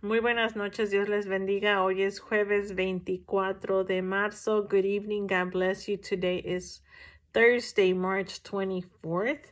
Muy buenas noches, Dios les bendiga. Hoy es jueves 24 de marzo. Good evening, God bless you. Today is Thursday, March 24th.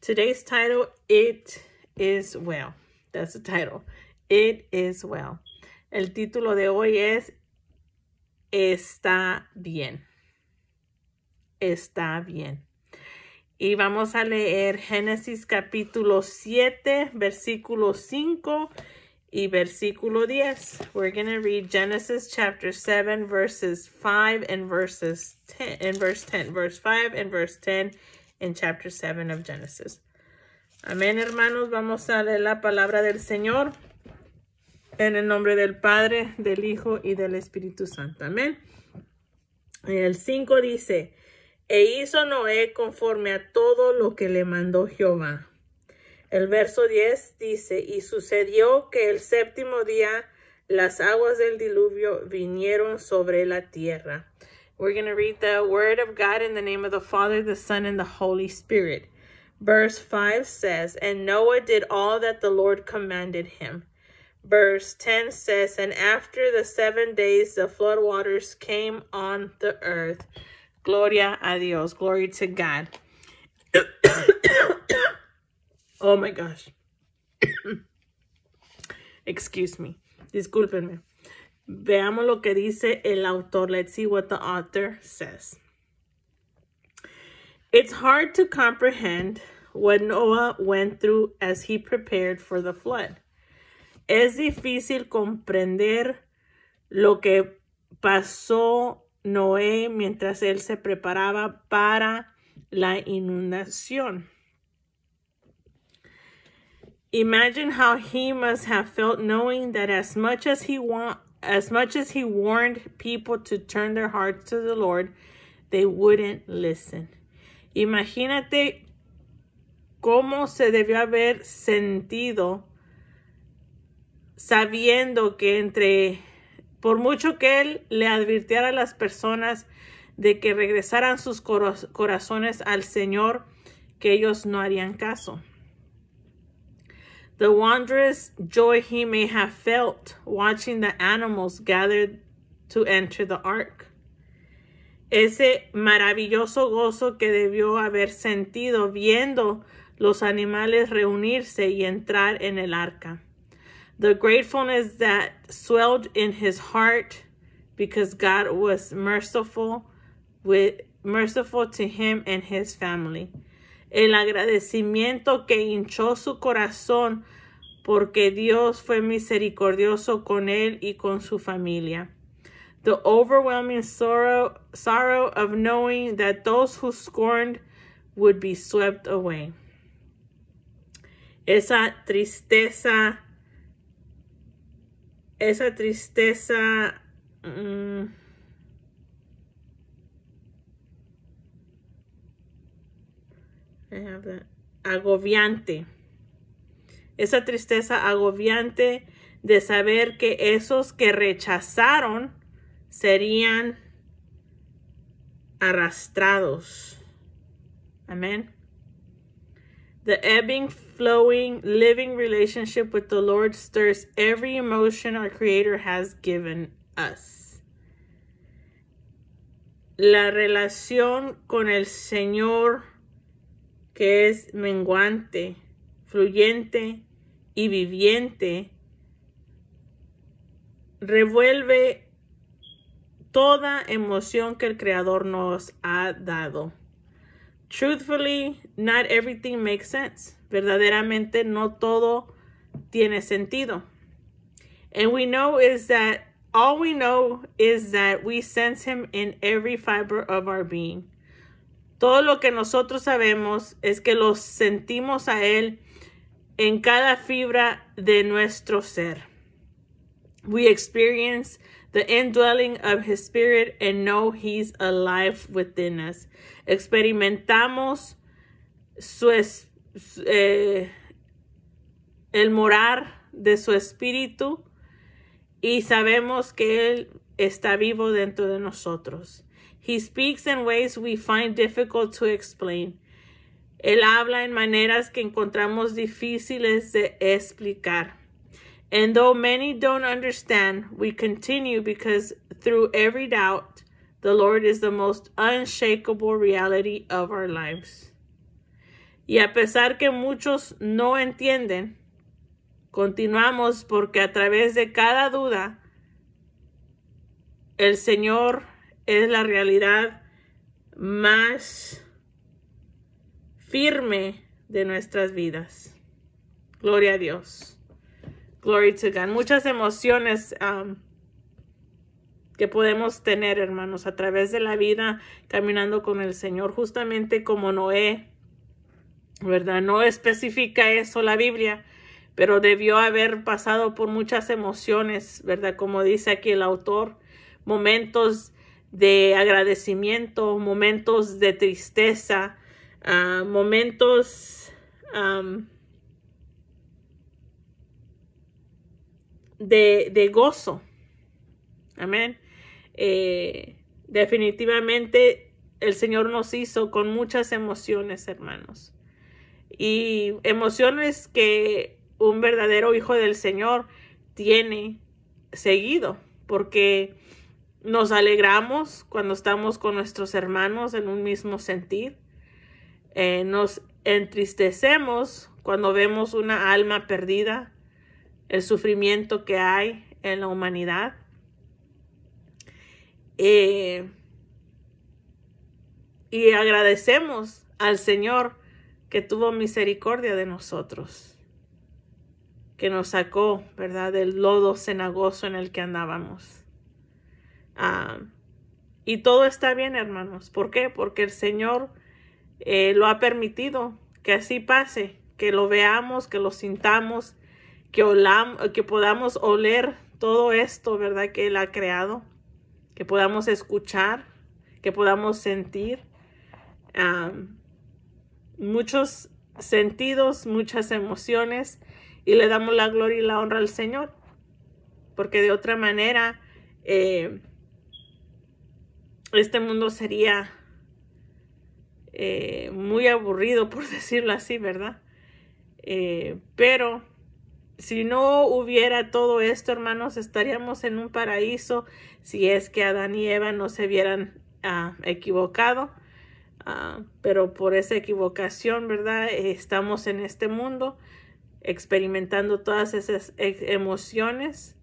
Today's title, It is Well. That's the title. It is Well. El título de hoy es Está bien. Está bien. Y vamos a leer Génesis capítulo 7, versículo 5 y versículo 10. We're going to read Genesis chapter 7 verses 5 and verses 10 and verse 10, verse 5 and verse 10 in chapter 7 of Genesis. Amén, hermanos, vamos a leer la palabra del Señor en el nombre del Padre, del Hijo y del Espíritu Santo. Amén. El 5 dice, e hizo Noé conforme a todo lo que le mandó Jehová. El verso 10 dice, y sucedió que el séptimo día las aguas del diluvio vinieron sobre la tierra. We're going to read the word of God in the name of the Father, the Son, and the Holy Spirit. Verse 5 says, And Noah did all that the Lord commanded him. Verse 10 says, And after the seven days, the flood waters came on the earth. Gloria a Dios. Glory to God. Oh my gosh. Excuse me. Discúlpenme. Veamos lo que dice el autor. Let's see what the author says. It's hard to comprehend what Noah went through as he prepared for the flood. Es difícil comprender lo que pasó Noé mientras él se preparaba para la inundación. Imagine how he must have felt knowing that as much as he want as much as he warned people to turn their hearts to the Lord, they wouldn't listen. Imagínate cómo se debió haber sentido sabiendo que entre por mucho que él le advirtiera a las personas de que regresaran sus corazones al Señor, que ellos no harían caso. The wondrous joy he may have felt watching the animals gathered to enter the ark. Ese maravilloso gozo que debió haber sentido viendo los animales reunirse y entrar en el arca. The gratefulness that swelled in his heart because God was merciful with merciful to him and his family. el agradecimiento que hinchó su corazón porque Dios fue misericordioso con él y con su familia. The overwhelming sorrow, sorrow of knowing that those who scorned would be swept away. Esa tristeza, esa tristeza, mm, Agobiante. Esa tristeza agobiante de saber que esos que rechazaron serían arrastrados. Amén. The ebbing, flowing, living relationship with the Lord stirs every emotion our Creator has given us. La relación con el Señor que es menguante, fluyente y viviente, revuelve toda emoción que el Creador nos ha dado. Truthfully, not everything makes sense. Verdaderamente no todo tiene sentido. And we know is that all we know is that we sense him in every fiber of our being. Todo lo que nosotros sabemos es que lo sentimos a Él en cada fibra de nuestro ser. We experience the indwelling of His Spirit and know He's alive within us. Experimentamos su eh, el morar de su espíritu y sabemos que Él está vivo dentro de nosotros. He speaks in ways we find difficult to explain. Él habla en maneras que encontramos difíciles de explicar. And though many don't understand, we continue because through every doubt, the Lord is the most unshakable reality of our lives. Y a pesar que muchos no entienden, continuamos porque a través de cada duda, el Señor es la realidad más firme de nuestras vidas. Gloria a Dios. Gloria to God. Muchas emociones um, que podemos tener, hermanos, a través de la vida caminando con el Señor, justamente como Noé, ¿verdad? No especifica eso la Biblia, pero debió haber pasado por muchas emociones, ¿verdad? Como dice aquí el autor, momentos de agradecimiento, momentos de tristeza, ah, momentos de, gozo. Amén. Eh, definitivamente el Señor nos hizo con muchas emociones, hermanos. Y emociones que un verdadero hijo del Señor tiene seguido, porque nos alegramos cuando estamos con nuestros hermanos en un mismo sentir. Eh, nos entristecemos cuando vemos una alma perdida, el sufrimiento que hay en la humanidad. Eh, y agradecemos al Señor que tuvo misericordia de nosotros, que nos sacó, ¿verdad?, del lodo cenagoso en el que andábamos. Ah, y todo está bien, hermanos. ¿Por qué? Porque el Señor eh, lo ha permitido que así pase, que lo veamos, que lo sintamos, que, que podamos oler todo esto, ¿verdad? Que Él ha creado, que podamos escuchar, que podamos sentir. Ah, muchos sentidos, muchas emociones y le damos la gloria y la honra al Señor. Porque de otra manera, eh, este mundo sería eh, muy aburrido, por decirlo así, ¿verdad? Eh, pero si no hubiera todo esto, hermanos, estaríamos en un paraíso si es que Adán y Eva no se vieran ah, equivocado. Ah, pero por esa equivocación, ¿verdad? Eh, estamos en este mundo experimentando todas esas emociones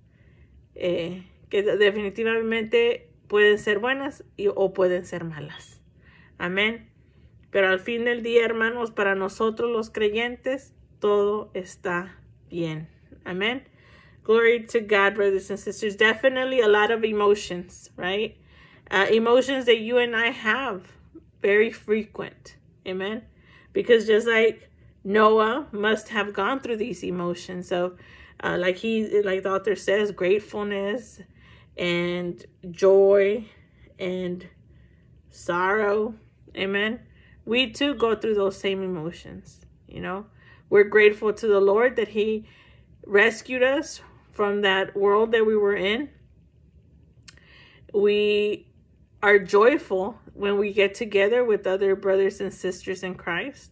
que definitivamente Pueden ser buenas y, o pueden ser malas. Amén. Pero al fin del día, hermanos, para nosotros los creyentes, todo está bien. Amén. Glory to God, brothers and sisters. Definitely a lot of emotions, right? Uh, emotions that you and I have, very frequent. Amen. Because just like Noah must have gone through these emotions of, uh, like he, like the author says, gratefulness, and joy and sorrow. Amen. We too go through those same emotions, you know. We're grateful to the Lord that he rescued us from that world that we were in. We are joyful when we get together with other brothers and sisters in Christ.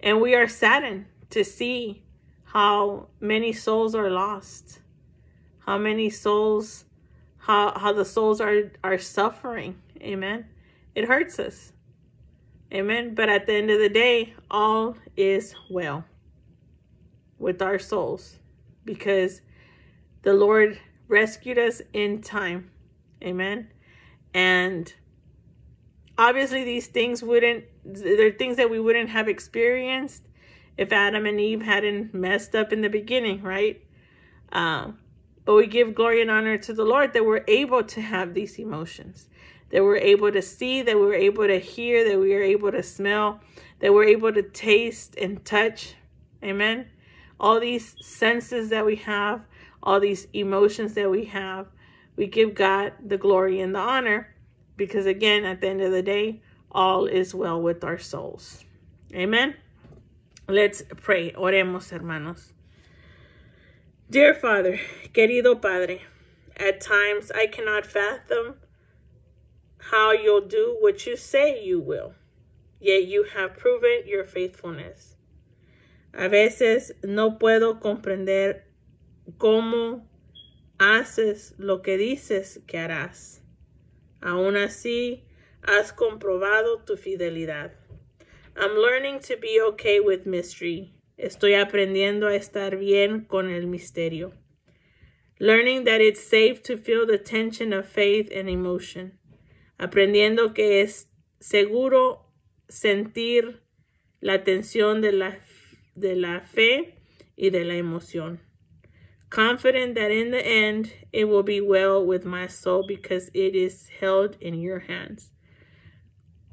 And we are saddened to see how many souls are lost how many souls, how, how the souls are, are suffering. Amen. It hurts us. Amen. But at the end of the day, all is well with our souls because the Lord rescued us in time. Amen. And obviously these things wouldn't, they're things that we wouldn't have experienced if Adam and Eve hadn't messed up in the beginning, right? Um, but we give glory and honor to the Lord that we're able to have these emotions, that we're able to see, that we're able to hear, that we are able to smell, that we're able to taste and touch. Amen. All these senses that we have, all these emotions that we have, we give God the glory and the honor because, again, at the end of the day, all is well with our souls. Amen. Let's pray. Oremos, hermanos. Dear Father, querido Padre, at times I cannot fathom how you'll do what you say you will, yet you have proven your faithfulness. A veces no puedo comprender cómo haces lo que dices que harás. Aún así, has comprobado tu fidelidad. I'm learning to be okay with mystery Estoy aprendiendo a estar bien con el misterio. Learning that it's safe to feel the tension of faith and emotion. Aprendiendo que es seguro sentir la tensión de la, de la fe y de la emoción. Confident that in the end it will be well with my soul because it is held in your hands.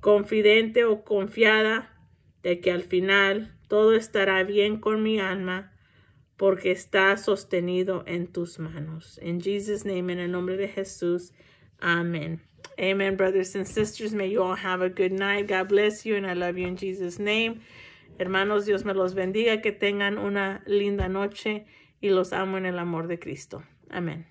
Confidente o confiada de que al final todo estará bien con mi alma porque está sostenido en tus manos. In Jesus' name, en el nombre de Jesús. Amen. Amen, brothers and sisters. May you all have a good night. God bless you and I love you in Jesus' name. Hermanos, Dios me los bendiga. Que tengan una linda noche y los amo en el amor de Cristo. Amén.